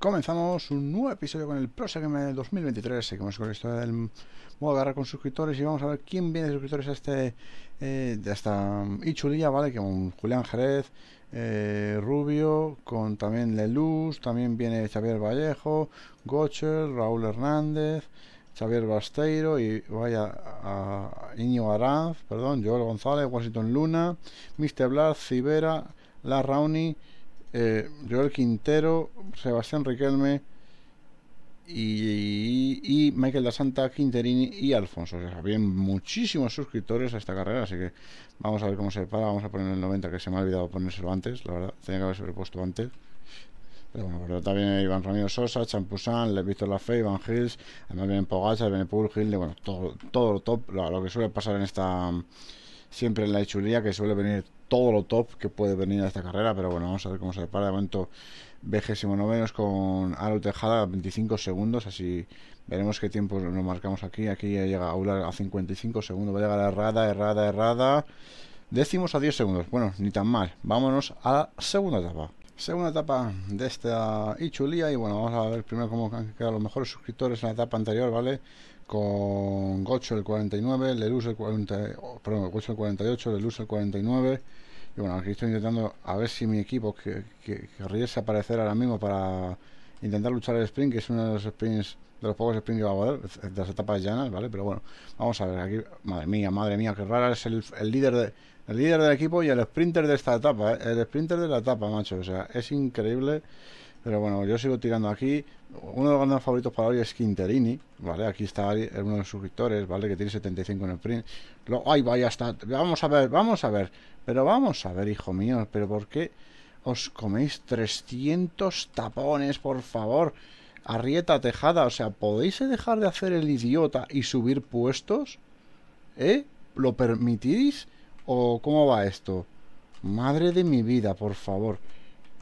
Comenzamos un nuevo episodio con el ProSegme del 2023. Seguimos con la historia del modo agarrar con suscriptores y vamos a ver quién viene de suscriptores a este eh, hasta ¿vale? Que con Julián Jerez, eh, Rubio, con también Leluz, también viene Xavier Vallejo, Gocher, Raúl Hernández, Xavier Basteiro y vaya a Iño Aranz, perdón, Joel González, Washington Luna, Mr. Blas, Cibera, La Rauni. Eh, Joel Quintero, Sebastián Riquelme y, Michael da Santa, Quinterini y Alfonso. O muchísimos suscriptores a esta carrera, así que vamos a ver cómo se para. Vamos a poner el 90, que se me ha olvidado ponérselo antes, la verdad. Tenía que haberse puesto antes. Pero bueno, también Iván Ramiro Sosa, Champusán, Víctor fe, Iván Hills, además vienen Pogacar, viene Gil, bueno, todo, todo lo top, lo que suele pasar en esta siempre en la hechuría que suele venir todo lo top que puede venir a esta carrera, pero bueno, vamos a ver cómo se depara. De momento, 29 con Aro Tejada a 25 segundos, así veremos qué tiempo nos marcamos aquí. Aquí ya llega Aular a 55 segundos, va a llegar errada, errada, errada. Décimos a 10 segundos, bueno, ni tan mal. Vámonos a la segunda etapa. Segunda etapa de esta Ichulía y bueno, vamos a ver primero cómo han quedado los mejores suscriptores en la etapa anterior, ¿vale? vale con Gocho el 49, Lelus el 40, perdón, Gocho el 48, Lelus el 49. Y bueno, aquí estoy intentando a ver si mi equipo que, que, a aparecer ahora mismo para intentar luchar el sprint, que es uno de los sprints, de los pocos sprints que va a haber, de las etapas llanas, ¿vale? Pero bueno, vamos a ver aquí, madre mía, madre mía, qué rara es el, el líder de, el líder del equipo y el sprinter de esta etapa, ¿eh? el sprinter de la etapa, macho, o sea, es increíble pero bueno, yo sigo tirando aquí. Uno de los grandes favoritos para hoy es Quinterini, ¿vale? Aquí está uno de los suscriptores, ¿vale? Que tiene 75 en el print. Lo, ¡Ay, vaya! Está, vamos a ver, vamos a ver. Pero vamos a ver, hijo mío. ¿Pero por qué os coméis 300 tapones, por favor? Arrieta Tejada, o sea, ¿podéis dejar de hacer el idiota y subir puestos? ¿Eh? ¿Lo permitís? ¿O cómo va esto? Madre de mi vida, por favor.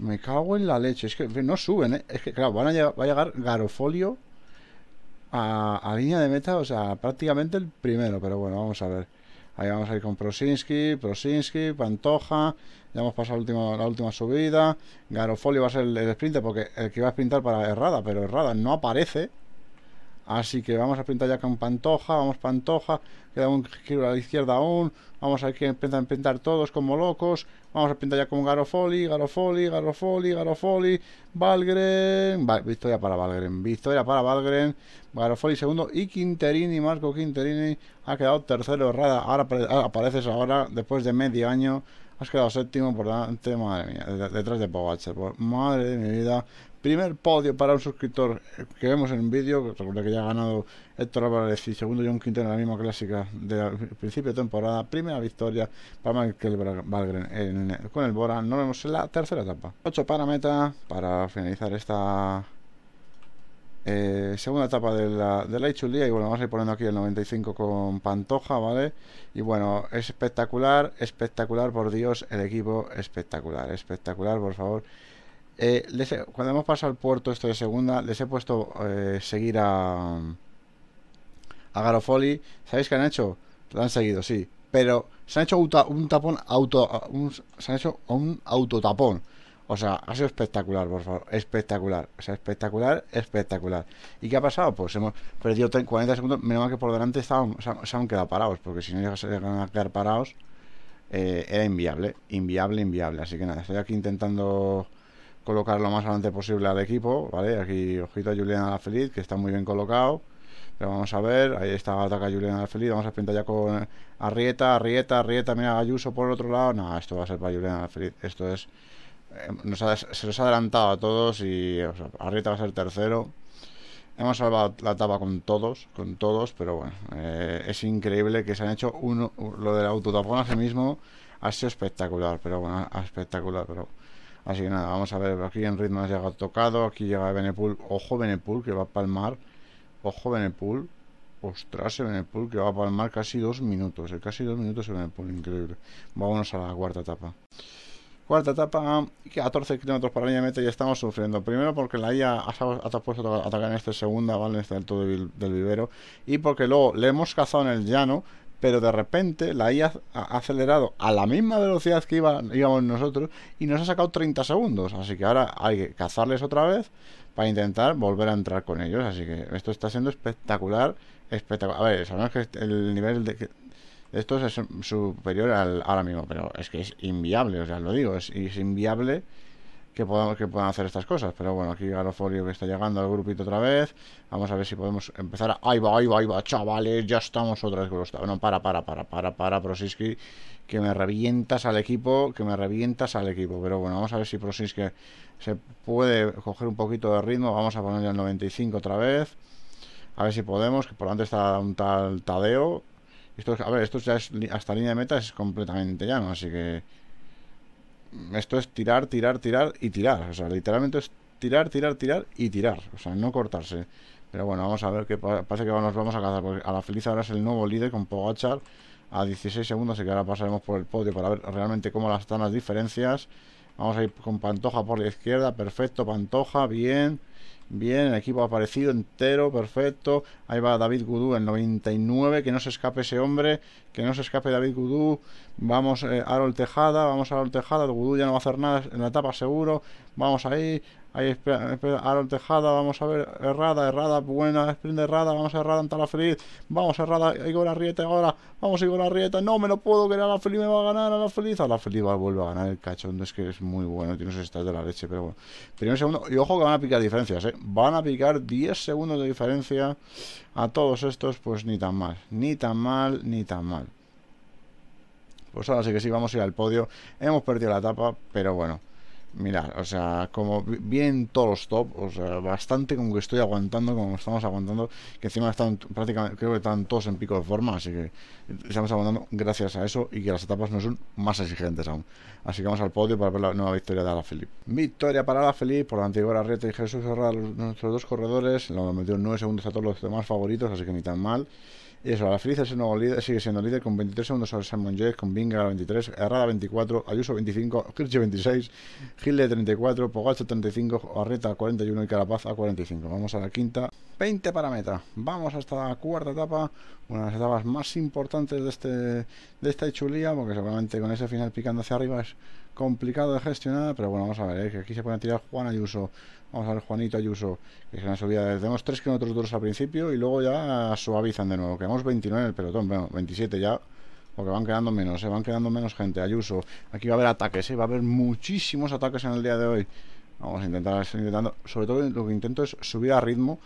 Me cago en la leche. Es que no suben, ¿eh? Es que, claro, van a va a llegar Garofolio a, línea de meta, o sea, prácticamente el primero. Pero bueno, vamos a ver. Ahí vamos a ir con Prosinski, Prosinski, Pantoja. Ya hemos pasado la última, la última subida. Garofolio va a ser el, el sprinter porque el que va a sprintar para Errada, pero Errada no aparece. Así que vamos a pintar ya con Pantoja, vamos Pantoja, queda un giro a la izquierda aún, vamos aquí a empezar a pintar todos como locos, vamos a pintar ya con Garofoli, Garofoli, Garofoli, Garofoli, Valgren, visto victoria para Valgren, victoria para Valgren, Garofoli segundo y Quinterini, Marco Quinterini ha quedado tercero, Rada, ahora apareces ahora, después de medio año, has quedado séptimo por delante, madre mía, detrás de Pogacar, madre de mi vida, Primer podio para un suscriptor eh, que vemos en un vídeo, recuerda que ya ha ganado Héctor Álvarez y segundo John Quintero en la misma clásica del eh, principio de temporada. Primera victoria para Michael Valgren con el Bora. Nos vemos en la tercera etapa. ocho para meta para finalizar esta eh, segunda etapa de la, de la y bueno, vamos a ir poniendo aquí el 95 con Pantoja, ¿vale? Y bueno, es espectacular, espectacular, por Dios, el equipo espectacular, espectacular, por favor. Eh, cuando hemos pasado al puerto esto de segunda, les he puesto eh, seguir a, a Garofoli. ¿Sabéis qué han hecho? Lo han seguido, sí. Pero se han hecho un, tapón auto. se han hecho un autotapón. O sea, ha sido espectacular, por favor. Espectacular. O sea, espectacular, espectacular. ¿Y qué ha pasado? Pues hemos perdido 40 segundos. Menos mal que por delante estaban, se han quedado parados. Porque si no van a quedar parados, eh, era inviable. Inviable, inviable. Así que nada, estoy aquí intentando colocar lo más adelante posible al equipo, ¿vale? Aquí, ojito a Juliana Lafeliz que está muy bien colocado. Pero vamos a ver, ahí está ataca Juliana Feliz, vamos a pintar ya con Arrieta, Arrieta, Arrieta, mira Ayuso por el otro lado. nada, esto va a ser para Juliana Feliz, esto es... Eh, se nos ha adelantado a todos y Arrieta va a ser tercero. Hemos salvado la etapa con todos, con todos, pero bueno, eh, es increíble que se han hecho uno, lo del autotapón a sí mismo. Ha sido espectacular, pero bueno, espectacular, pero Así que nada, vamos a ver. Aquí en ritmo ha llegado tocado. Aquí llega Benepool. Ojo, Benepul que va a palmar. Ojo, Benepul, Ostras, Benepul que va a palmar casi dos minutos. Eh, casi dos minutos Benepul, increíble. Vámonos a la cuarta etapa. Cuarta etapa, 14 kilómetros para la meta ya estamos sufriendo. Primero porque la IA ha, puesto a atacar en esta segunda, ¿vale? En este alto del, del vivero. Y porque luego le hemos cazado en el llano pero de repente la IA ha acelerado a la misma velocidad que iba, íbamos nosotros y nos ha sacado 30 segundos. Así que ahora hay que cazarles otra vez para intentar volver a entrar con ellos. Así que esto está siendo espectacular. espectacular. A ver, sabemos que el nivel de... estos es superior al ahora mismo, pero es que es inviable, o sea, lo digo, es, es inviable que puedan, que hacer estas cosas. Pero bueno, aquí Garoforio que está llegando al grupito otra vez. Vamos a ver si podemos empezar Ahí va, ahí va, ahí va, chavales, ya estamos otra vez con los... No, para, para, para, para, para, Prosinski, que me revientas al equipo, que me revientas al equipo. Pero bueno, vamos a ver si que se puede coger un poquito de ritmo. Vamos a ponerle al 95 otra vez. A ver si podemos, que por antes está un tal Tadeo. Esto, a ver, esto ya es hasta línea de meta, es completamente llano, así que esto es tirar, tirar, tirar y tirar. O sea, literalmente es tirar, tirar, tirar y tirar. O sea, no cortarse. Pero bueno, vamos a ver qué pasa que nos vamos a cazar. Porque a la feliz ahora es el nuevo líder con Pogachar a 16 segundos. y que ahora pasaremos por el podio para ver realmente cómo están las diferencias. Vamos a ir con Pantoja por la izquierda. Perfecto, Pantoja, bien. Bien, el equipo ha aparecido entero, perfecto. Ahí va David Gudú, el 99. Que no se escape ese hombre. Que no se escape David Gudú. Vamos, aro eh, Harold Tejada. Vamos, Harold Tejada. Gudú ya no va a hacer nada en la etapa, seguro. Vamos ahí. Ahí espera, la Tejada, vamos a ver, errada, errada, buena, sprint errada, vamos a errada, la Feliz, vamos a errada, Igor Arrieta ahora, vamos Igor Arrieta, no me lo puedo creer, la Feliz me va a ganar, a la Feliz, a la Feliz va, vuelve a ganar el cachondo, es que es muy bueno, tiene unos de la leche, pero bueno, primero segundo, y ojo que van a picar diferencias, ¿eh? van a picar 10 segundos de diferencia a todos estos, pues ni tan mal, ni tan mal, ni tan mal. Pues ahora sí que sí, vamos a ir al podio. Hemos perdido la etapa, pero bueno, Mira, o sea, como bien todos los top, o sea, bastante como que estoy aguantando, como estamos aguantando, que encima están prácticamente, creo que están todos en pico de forma, así que estamos aguantando gracias a eso y que las etapas no son más exigentes aún. Así que vamos al podio para ver la nueva victoria de Alaphilippe. Victoria para Alaphilippe por la antigua reta y Jesús Herrera, nuestros dos corredores, lo metió 9 segundos a todos los demás favoritos, así que ni tan mal. Y eso, la feliz es el nuevo líder, sigue siendo líder con 23 segundos sobre Simon Yates, con Vinga 23, Herrada 24, Ayuso 25, Kirche 26, Gilde 34, Pogacho 35, Arreta 41 y Carapaz a 45. Vamos a la quinta, 20 para meta. Vamos hasta la cuarta etapa, una de las etapas más importantes de, este, de esta hechulía, porque seguramente con ese final picando hacia arriba es complicado de gestionar, pero bueno, vamos a ver, ¿eh? que aquí se pueden tirar Juan Ayuso, vamos a ver Juanito Ayuso, que se nos olvida, tenemos 3 kilómetros duros al principio y luego ya suavizan de nuevo, quedamos 29 en el pelotón, bueno, 27 ya, porque van quedando menos, se ¿eh? van quedando menos gente, Ayuso, aquí va a haber ataques, ¿eh? va a haber muchísimos ataques en el día de hoy, vamos a intentar, intentando, sobre todo lo que intento es subir a ritmo,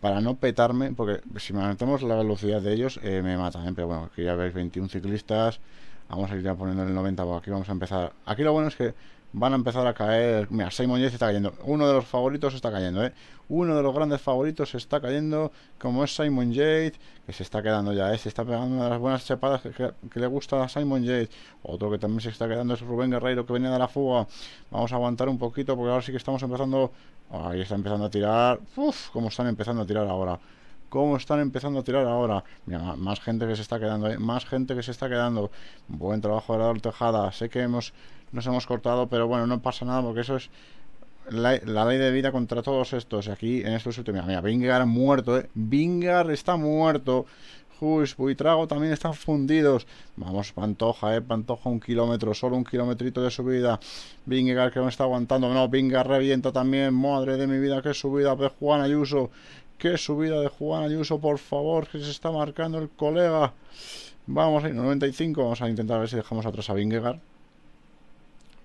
para no petarme, porque si me metemos la velocidad de ellos, me matan, pero bueno, aquí ya veis 21 ciclistas, Vamos a ir ya poniendo el 90 porque aquí vamos a empezar. Aquí lo bueno es que van a empezar a caer. Mira, Simon Yates está cayendo. Uno de los favoritos está cayendo, ¿eh? Uno de los grandes favoritos está cayendo, como es Simon Yates, que se está quedando ya, ¿eh? Se está pegando una de las buenas chapadas que, le gusta a Simon Yates. Otro que también se está quedando es Rubén Guerreiro, que venía de la fuga. Vamos a aguantar un poquito, porque ahora sí que estamos empezando. Ahí está empezando a tirar. Uf, como están empezando a tirar ahora. ¿Cómo están empezando a tirar ahora? Mira, más gente que se está quedando, más gente que se está quedando. Buen trabajo de la Tejada. Sé que hemos, nos hemos cortado, pero bueno, no pasa nada porque eso es la, ley de vida contra todos estos. Y Aquí en estos últimos. Mira, Vingar muerto, ¿eh? Vingar está muerto. Jus, Buitrago también están fundidos. Vamos, Pantoja, eh. Pantoja un kilómetro, solo un kilometrito de subida. Vingar que no está aguantando. No, Vingar revienta también. Madre de mi vida, qué subida de Juan Ayuso. Qué subida de Juan Ayuso, por favor, que se está marcando el colega. Vamos ahí, 95. Vamos a intentar ver si dejamos atrás a Vingegaard.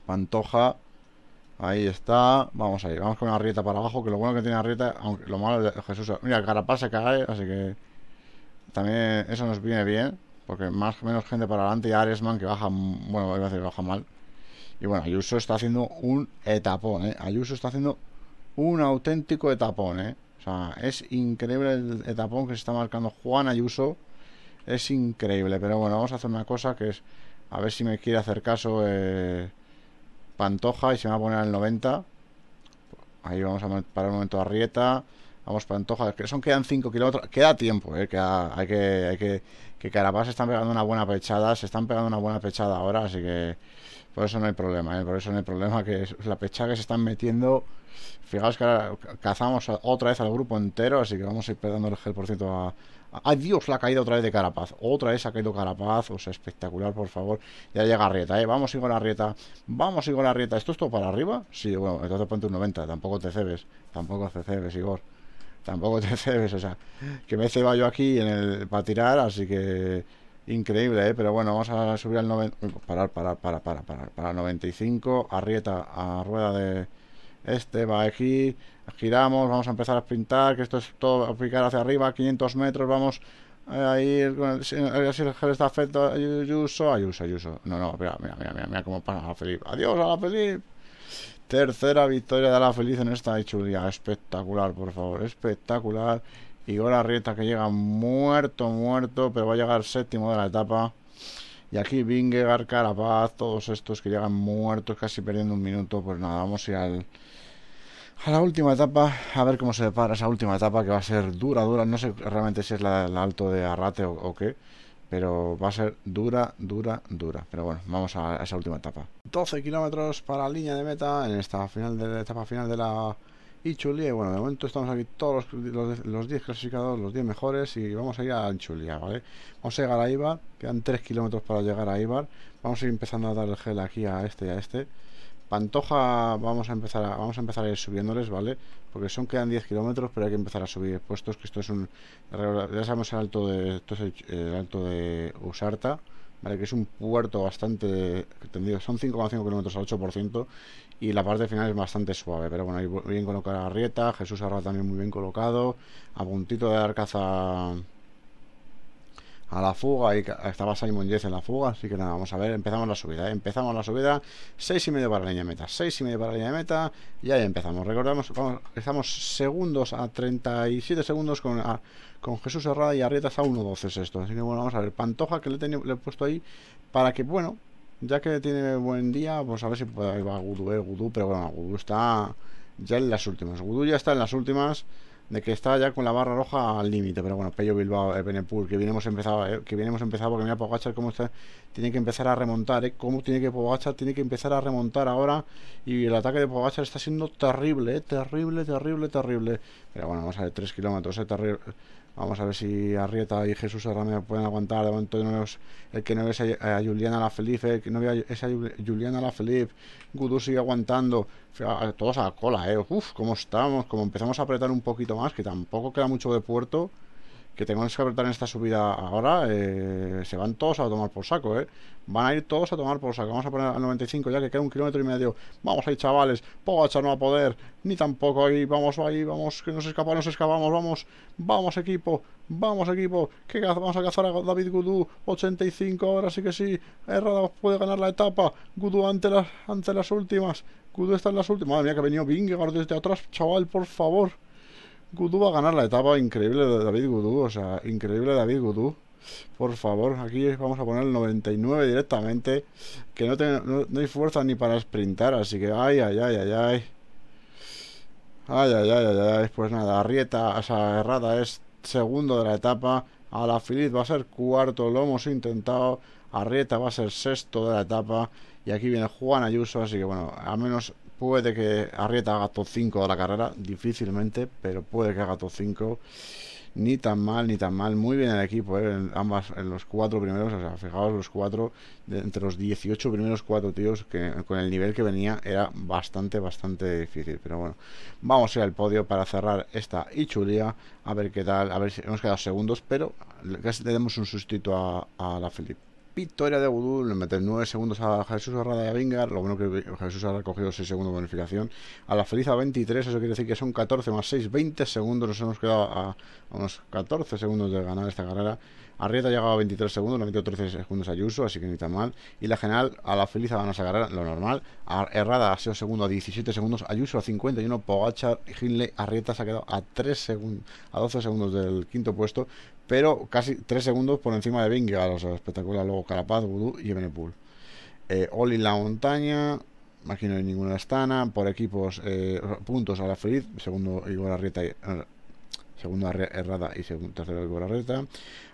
Pantoja. Ahí está. Vamos ahí, Vamos con rieta para abajo. Que lo bueno que tiene Arrieta. Aunque lo malo de Jesús. Mira, Carapaz se cae. Así que. También eso nos viene bien. Porque más o menos gente para adelante. Y Aresman que baja. Bueno, iba a decir baja mal. Y bueno, Ayuso está haciendo un etapón. ¿eh? Ayuso está haciendo un auténtico etapón, ¿eh? O sea, es increíble el etapón que se está marcando Juan Ayuso. Es increíble, pero bueno, vamos a hacer una cosa que es... A ver si me quiere hacer caso eh, Pantoja y se me va a poner al 90. Ahí vamos a parar un momento a Rieta. Vamos para Antoja, que son quedan 5 kilómetros. Queda tiempo, ¿eh? hay que, hay que, que Carapaz se están pegando una buena pechada, se están pegando una buena pechada ahora, así que por eso no hay problema, ¿eh? Por eso no hay problema, que es la pechada que se están metiendo. Fijaos que ahora cazamos otra vez al grupo entero, así que vamos a ir perdiendo el gel por ciento a, Adiós la caída otra vez de Carapaz. Otra vez ha caído Carapaz. O sea, espectacular, por favor. Ya llega Rieta, ¿eh? Vamos a ir con la Rieta. Vamos a ir con la Rieta. ¿Esto es todo para arriba? Sí, bueno, entonces ponte un 90. Tampoco te cebes. Tampoco te cebes, Igor tampoco te cebes, o sea, que me he yo aquí en el, para tirar, así que increíble, ¿eh? pero bueno, vamos a subir al 90, uh, parar, parar, parar, parar, parar, para 95, arrieta a rueda de este, va aquí, giramos, vamos a empezar a pintar, que esto es todo, a picar hacia arriba, 500 metros, vamos eh, a ir con el, el, está afecto, Ayuso, Ayuso, Ayuso, no, no, mira, mira, mira, mira, mira cómo para a Felipe, adiós a la Felipe, Tercera victoria de la feliz en esta chulia, Espectacular, por favor. Espectacular. Y ahora Rieta que llega muerto, muerto, pero va a llegar séptimo de la etapa. Y aquí Vingegaard, Carapaz, todos estos que llegan muertos, casi perdiendo un minuto. Pues nada, vamos a ir a la última etapa, a ver cómo se depara esa última etapa que va a ser dura, dura. No sé realmente si es la, alto de Arrate o, qué, pero va a ser dura, dura, dura. Pero bueno, vamos a esa última etapa. 12 kilómetros para la línea de meta en esta final de la etapa final de la Ichulia. Y bueno, de momento estamos aquí todos los, 10 clasificados, los 10 mejores. Y vamos a ir a Anchulia, ¿vale? Vamos a llegar a Ibar. Quedan 3 kilómetros para llegar a Ibar. Vamos a ir empezando a dar el gel aquí a este y a este. Pantoja vamos a empezar a, vamos a empezar a ir subiéndoles, ¿vale? Porque son quedan 10 kilómetros, pero hay que empezar a subir puestos, que esto es un... Ya sabemos el alto de, el alto de Usarta, ¿vale? que es un puerto bastante tendido, son 5,5 kilómetros al 8% y la parte final es bastante suave, pero bueno, ahí bien colocada Rieta, Jesús Arra también muy bien colocado, a puntito de dar caza a la fuga y estaba Simon 10 en la fuga, así que nada, vamos a ver, empezamos la subida, ¿eh? empezamos la subida, 6 y medio para la línea de meta, 6 y medio para la línea de meta y ahí empezamos, recordamos, vamos, estamos segundos a 37 segundos con, con Jesús Herrada y Arrieta a 1.12 es esto, así que bueno, vamos a ver, Pantoja que le, he le he puesto ahí para que, bueno, ya que tiene buen día, Vamos pues a ver si puede, ahí va gudu eh, pero bueno, Gudú está ya en las últimas, Gudú ya está en las últimas de que está ya con la barra roja al límite, pero bueno, Pello Bilbao, eh, que bien hemos empezado, eh, que bien hemos empezado porque mira Pogachar cómo está, tiene que empezar a remontar, eh, cómo tiene que Pogachar tiene que empezar a remontar ahora y el ataque de Pogachar está siendo terrible, eh, terrible, terrible, terrible. Pero bueno, vamos a ver, Tres kilómetros, es eh, terrible. Vamos a ver si Arrieta y Jesús Herrame pueden aguantar. Eh, el que no vea a, Juliana La Felipe, que no vea Juliana La Felipe. Gudú sigue aguantando. todos a la cola, ¿eh? Uf, cómo estamos, como empezamos a apretar un poquito más, que tampoco queda mucho de puerto que tengamos que apretar en esta subida ahora, eh, se van todos a tomar por saco, ¿eh? Van a ir todos a tomar por saco. Vamos a poner al 95 ya que queda un kilómetro y medio. Vamos ahí, chavales. poco no va a poder. Ni tampoco ahí. Vamos ahí, vamos. Que nos escapamos, nos escapamos. Vamos. Vamos, equipo. Vamos, equipo. Que vamos a cazar a David Gudú. 85, ahora sí que sí. Errado puede ganar la etapa. Gudú ante las, ante las últimas. Gudú está en las últimas. Madre mía, que ha venido Vingegaard desde atrás, chaval, por favor. Gudú va a ganar la etapa increíble de David Gudú, o sea, increíble David Gudú. Por favor, aquí vamos a poner el 99 directamente, que no, no, hay fuerza ni para sprintar, así que ay, ay, ay, ay, ay. Ay, ay, ay, ay, Pues nada, Arrieta, o sea, Errada es segundo de la etapa. a la Alaphilippe va a ser cuarto, lo hemos intentado. Arrieta va a ser sexto de la etapa. Y aquí viene Juan Ayuso, así que bueno, al menos Puede que Arrieta haga top 5 de la carrera, difícilmente, pero puede que haga top 5. Ni tan mal, ni tan mal. Muy bien el equipo, ¿eh? en, ambas, en los cuatro primeros. O sea, fijaos, los cuatro, entre los 18 primeros cuatro tíos, que con el nivel que venía era bastante, bastante difícil. Pero bueno, vamos a ir al podio para cerrar esta Ichulia. A ver qué tal, a ver si hemos quedado segundos, pero casi tenemos un sustituto a la Felipe victoria de Vudú, le meten 9 segundos a Jesús Arrada y a Vingar, lo bueno que Jesús ha recogido 6 segundos de bonificación, a la Feliz a 23, eso quiere decir que son 14 más 6, 20 segundos, nos hemos quedado a, unos 14 segundos de ganar esta carrera, Arrieta ha llegado a 23 segundos, le ha 13 segundos a Ayuso, así que ni tan mal, y la general a la Feliz van a sacar lo normal, a Herrada ha sido segundo a 17 segundos, Ayuso a 51, Pogachar, Hinley, Arrieta se ha quedado a 3 segundos, a 12 segundos del quinto puesto, pero casi 3 segundos por encima de Vingegaard, espectacular. Luego Carapaz, Vudú y Evenepoel. Eh, Oli la montaña, aquí no hay ninguna Astana, por equipos, eh, puntos a la feliz segundo Igor Arrieta eh, segunda errada y segundo, tercero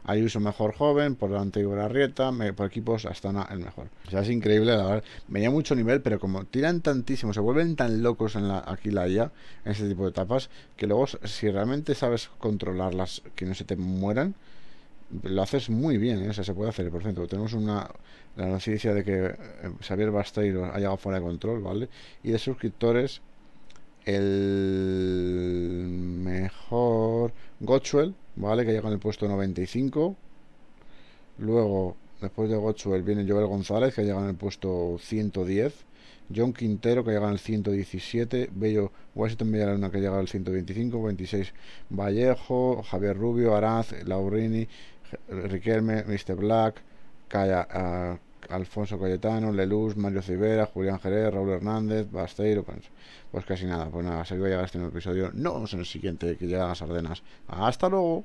hay uso mejor joven, por delante Rieta, por equipos Astana el mejor. O sea, es increíble, la verdad. Venía mucho nivel, pero como tiran tantísimo, se vuelven tan locos en la, aquí la IA, en este tipo de etapas, que luego si realmente sabes controlarlas, que no se te mueran, lo haces muy bien, eso ¿eh? se puede hacer. Por ejemplo, tenemos una la noticia de que eh, Xavier Basteiro ha llegado fuera de control, ¿vale? Y de suscriptores el mejor Gotchwell, ¿vale? Que llega en el puesto 95. Luego, después de Gotchwell, viene Joel González, que llega en el puesto 110. John Quintero, que llega al 117. Bello Washington Villalona, que llega al 125. 26 Vallejo, Javier Rubio, Aranz, Laurini, Riquelme, Mr. Black, Calla... Ah, Alfonso Cayetano, Leluz, Mario Civera, Julián Jerez, Raúl Hernández, Basteiro, pues, pues casi nada, pues nada, se ya a este nuevo episodio, No, en el siguiente que llegan las Ardenas. Hasta luego.